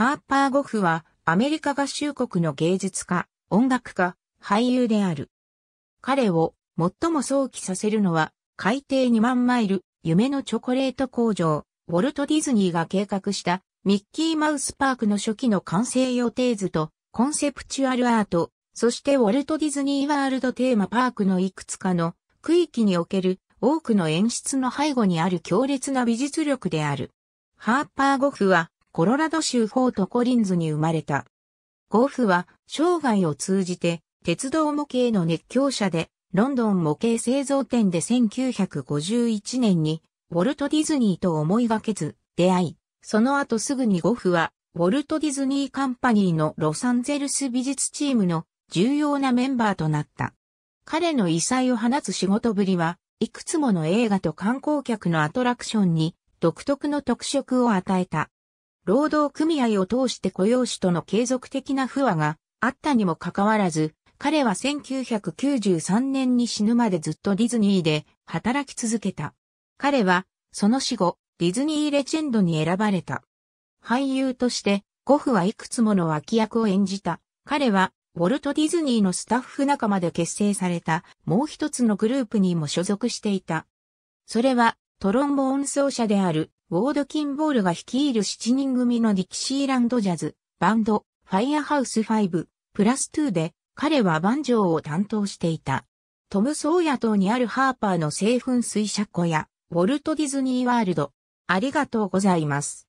ハーパー・ゴフはアメリカ合衆国の芸術家、音楽家、俳優である。彼を最も想起させるのは海底2万マイル夢のチョコレート工場、ウォルト・ディズニーが計画したミッキーマウスパークの初期の完成予定図とコンセプチュアルアート、そしてウォルト・ディズニー・ワールドテーマパークのいくつかの区域における多くの演出の背後にある強烈な美術力である。ハーパー・ゴフはコロラド州フォートコリンズに生まれた。ゴーフは生涯を通じて鉄道模型の熱狂者で、ロンドン模型製造店で1951年にウォルト・ディズニーと思いがけず出会い、その後すぐにゴフはウォルト・ディズニー・カンパニーのロサンゼルス美術チームの重要なメンバーとなった。彼の異彩を放つ仕事ぶりは、いくつもの映画と観光客のアトラクションに独特の特色を与えた。労働組合を通して雇用主との継続的な不和があったにもかかわらず、彼は1993年に死ぬまでずっとディズニーで働き続けた。彼は、その死後、ディズニーレジェンドに選ばれた。俳優として、ゴフはいくつもの脇役を演じた。彼は、ウォルト・ディズニーのスタッフ仲間で結成された、もう一つのグループにも所属していた。それは、トロンボーン奏者である、ウォード・キンボールが率いる7人組のディキシーランドジャズ、バンド、ファイアハウス5、プラス2で、彼はバンジョーを担当していた。トム・ソーヤ島にあるハーパーの製粉水車庫や、ウォルト・ディズニー・ワールド。ありがとうございます。